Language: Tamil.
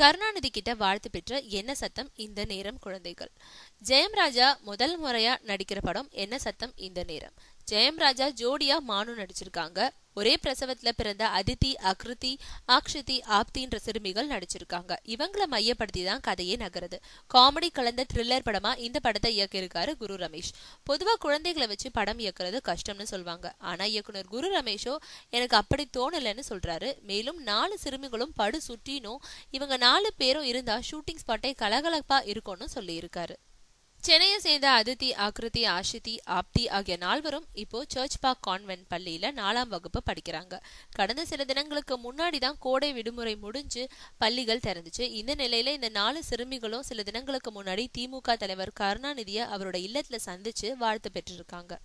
கருணாநிதி கிட்ட வாழ்த்து பெற்ற என்ன சத்தம் இந்த நேரம் குழந்தைகள் ஜெயம் ராஜா முதல் முறையா நடிக்கிற படம் என்ன சத்தம் இந்த நேரம் ஜெயம் ராஜா ஜோடியா மானு நடிச்சிருக்காங்க ஒரே பிரசவத்துல பிறந்த அதித்தி அக்ருதி ஆக்ஷிதி ஆப்தின்ற சிறுமிகள் நடிச்சிருக்காங்க இவங்களை மையப்படுத்தி தான் கதையே நகருது காமெடி கலந்த த்ரில்லர் படமா இந்த படத்தை இயக்கியிருக்காரு குரு ரமேஷ் பொதுவா குழந்தைகளை வச்சு படம் இயக்குறது கஷ்டம்னு சொல்லுவாங்க ஆனா இயக்குனர் குரு ரமேஷோ எனக்கு அப்படி தோணலைன்னு சொல்றாரு மேலும் நாலு சிறுமிகளும் படு சுற்றினும் இவங்க நாலு பேரும் இருந்தா ஷூட்டிங் ஸ்பாட்டே கலகலப்பா இருக்கும்னு சொல்லியிருக்காரு சென்னையை சேர்ந்த அதித்தி ஆக்ருதி ஆஷிதி ஆப்தி ஆகிய நால்வரும் இப்போ சர்ச் பார்க் கான்வென்ட் பள்ளியில நாலாம் வகுப்பு படிக்கிறாங்க கடந்த சில தினங்களுக்கு முன்னாடி தான் கோடை விடுமுறை முடிஞ்சு பள்ளிகள் திறந்துச்சு இந்த நிலையில இந்த நாலு சிறுமிகளும் சில தினங்களுக்கு முன்னாடி திமுக தலைவர் கருணாநிதியை அவரோட இல்லத்துல சந்திச்சு வாழ்த்து பெற்றிருக்காங்க